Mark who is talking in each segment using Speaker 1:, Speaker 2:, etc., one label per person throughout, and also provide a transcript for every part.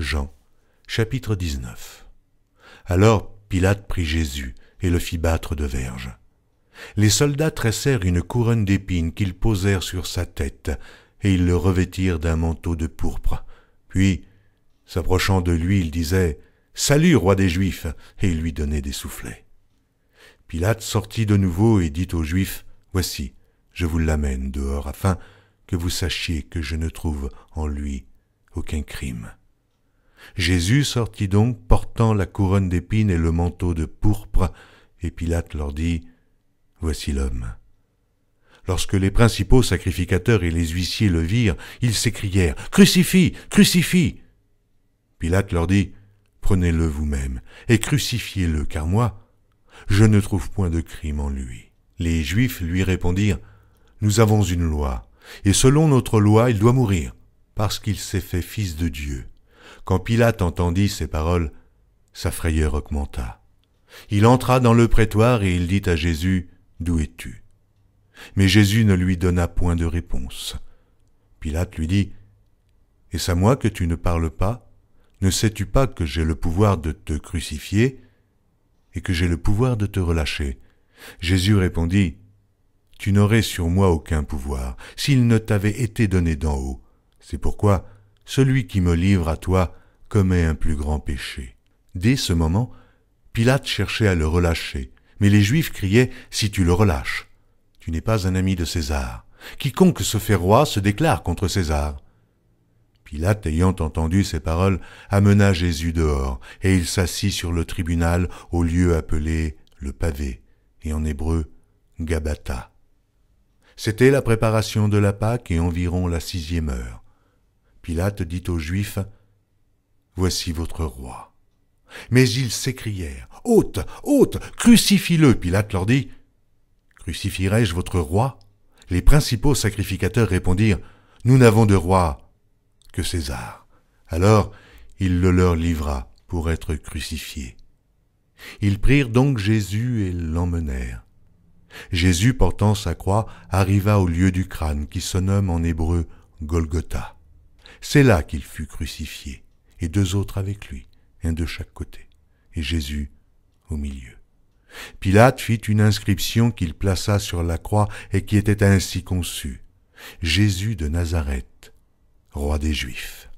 Speaker 1: Jean, chapitre 19. Alors Pilate prit Jésus et le fit battre de verge. Les soldats tressèrent une couronne d'épines qu'ils posèrent sur sa tête, et ils le revêtirent d'un manteau de pourpre. Puis, s'approchant de lui, ils disaient Salut, roi des Juifs et ils lui donnaient des soufflets. Pilate sortit de nouveau et dit aux Juifs Voici, je vous l'amène dehors afin que vous sachiez que je ne trouve en lui aucun crime. Jésus sortit donc portant la couronne d'épines et le manteau de pourpre, et Pilate leur dit, Voici l'homme. Lorsque les principaux sacrificateurs et les huissiers le virent, ils s'écrièrent, Crucifie, crucifie. Pilate leur dit, Prenez-le vous-même et crucifiez-le, car moi, je ne trouve point de crime en lui. Les Juifs lui répondirent, Nous avons une loi, et selon notre loi, il doit mourir, parce qu'il s'est fait fils de Dieu. Quand Pilate entendit ces paroles, sa frayeur augmenta. Il entra dans le prétoire et il dit à Jésus, D'où es-tu Mais Jésus ne lui donna point de réponse. Pilate lui dit, Est-ce à moi que tu ne parles pas Ne sais-tu pas que j'ai le pouvoir de te crucifier et que j'ai le pouvoir de te relâcher Jésus répondit, Tu n'aurais sur moi aucun pouvoir s'il ne t'avait été donné d'en haut. C'est pourquoi celui qui me livre à toi commet un plus grand péché. Dès ce moment, Pilate cherchait à le relâcher, mais les Juifs criaient Si tu le relâches, tu n'es pas un ami de César. Quiconque se fait roi se déclare contre César. Pilate, ayant entendu ces paroles, amena Jésus dehors, et il s'assit sur le tribunal au lieu appelé le pavé, et en hébreu Gabata. C'était la préparation de la Pâque et environ la sixième heure. Pilate dit aux Juifs, Voici votre roi. Mais ils s'écrièrent, Hôte, hôte, crucifie-le. Pilate leur dit, Crucifierai-je votre roi Les principaux sacrificateurs répondirent, Nous n'avons de roi que César. Alors il le leur livra pour être crucifié. Ils prirent donc Jésus et l'emmenèrent. Jésus portant sa croix arriva au lieu du crâne qui se nomme en hébreu Golgotha. C'est là qu'il fut crucifié, et deux autres avec lui, un de chaque côté, et Jésus au milieu. Pilate fit une inscription qu'il plaça sur la croix et qui était ainsi conçue. Jésus de Nazareth, roi des Juifs.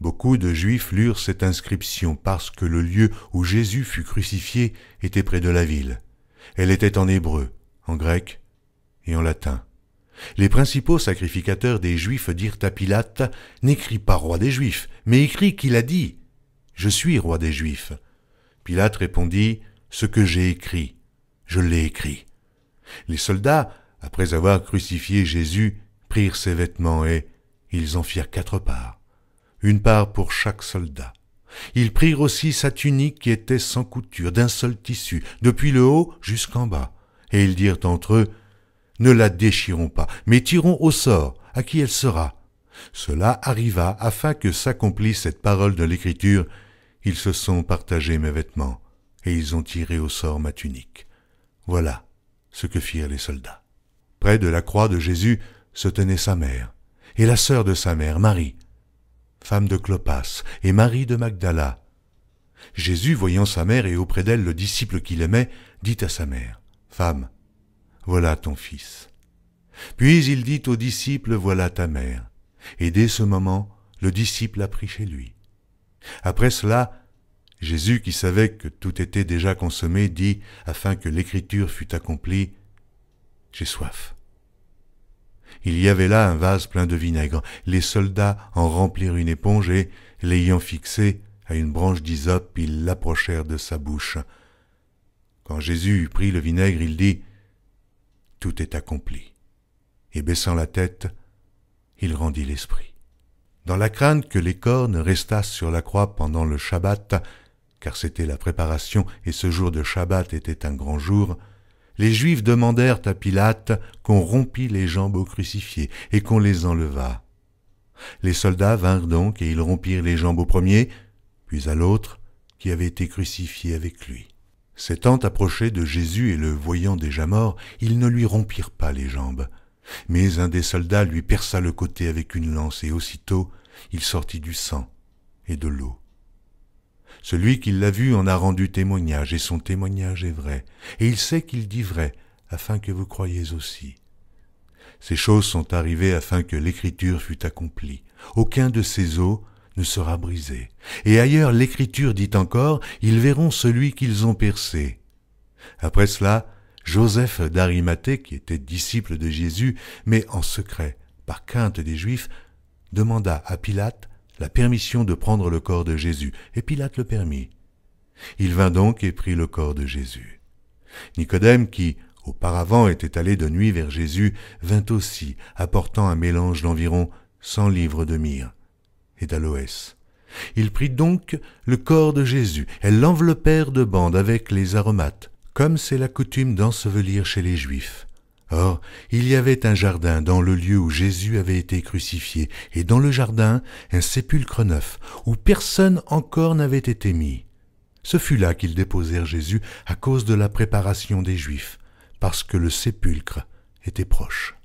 Speaker 1: Beaucoup de Juifs lurent cette inscription parce que le lieu où Jésus fut crucifié était près de la ville. Elle était en hébreu, en grec et en latin. Les principaux sacrificateurs des Juifs dirent à Pilate, N'écris pas roi des Juifs, mais écris qu'il a dit, Je suis roi des Juifs. Pilate répondit, Ce que j'ai écrit, je l'ai écrit. Les soldats, après avoir crucifié Jésus, prirent ses vêtements et ils en firent quatre parts, une part pour chaque soldat. Ils prirent aussi sa tunique qui était sans couture, d'un seul tissu, depuis le haut jusqu'en bas, et ils dirent entre eux, ne la déchirons pas, mais tirons au sort à qui elle sera. Cela arriva afin que s'accomplisse cette parole de l'Écriture. Ils se sont partagés mes vêtements, et ils ont tiré au sort ma tunique. Voilà ce que firent les soldats. Près de la croix de Jésus se tenait sa mère, et la sœur de sa mère, Marie, femme de Clopas, et Marie de Magdala. Jésus, voyant sa mère et auprès d'elle le disciple qu'il aimait, dit à sa mère, Femme, voilà ton fils. Puis il dit aux disciples, Voilà ta mère. Et dès ce moment, le disciple a pris chez lui. Après cela, Jésus, qui savait que tout était déjà consommé, dit, afin que l'écriture fût accomplie, J'ai soif. Il y avait là un vase plein de vinaigre. Les soldats en remplirent une éponge et, l'ayant fixée à une branche d'hysope, ils l'approchèrent de sa bouche. Quand Jésus eut pris le vinaigre, il dit, tout est accompli. Et baissant la tête, il rendit l'esprit. Dans la crainte que les cornes restassent sur la croix pendant le Shabbat, car c'était la préparation et ce jour de Shabbat était un grand jour, les Juifs demandèrent à Pilate qu'on rompît les jambes aux crucifié et qu'on les enlevât. Les soldats vinrent donc et ils rompirent les jambes au premier, puis à l'autre, qui avait été crucifié avec lui. S'étant approchés de Jésus et le voyant déjà mort, ils ne lui rompirent pas les jambes. Mais un des soldats lui perça le côté avec une lance, et aussitôt il sortit du sang et de l'eau. Celui qui l'a vu en a rendu témoignage, et son témoignage est vrai, et il sait qu'il dit vrai, afin que vous croyiez aussi. Ces choses sont arrivées afin que l'écriture fût accomplie. Aucun de ces eaux ne sera brisé. Et ailleurs l'Écriture dit encore, ils verront celui qu'ils ont percé. Après cela, Joseph d'Arimathée, qui était disciple de Jésus, mais en secret, par crainte des Juifs, demanda à Pilate la permission de prendre le corps de Jésus, et Pilate le permit. Il vint donc et prit le corps de Jésus. Nicodème, qui auparavant était allé de nuit vers Jésus, vint aussi, apportant un mélange d'environ cent livres de myrrhe et d'aloès. Il prit donc le corps de Jésus et l'enveloppèrent de bandes avec les aromates, comme c'est la coutume d'ensevelir chez les Juifs. Or, il y avait un jardin dans le lieu où Jésus avait été crucifié, et dans le jardin un sépulcre neuf, où personne encore n'avait été mis. Ce fut là qu'ils déposèrent Jésus à cause de la préparation des Juifs, parce que le sépulcre était proche.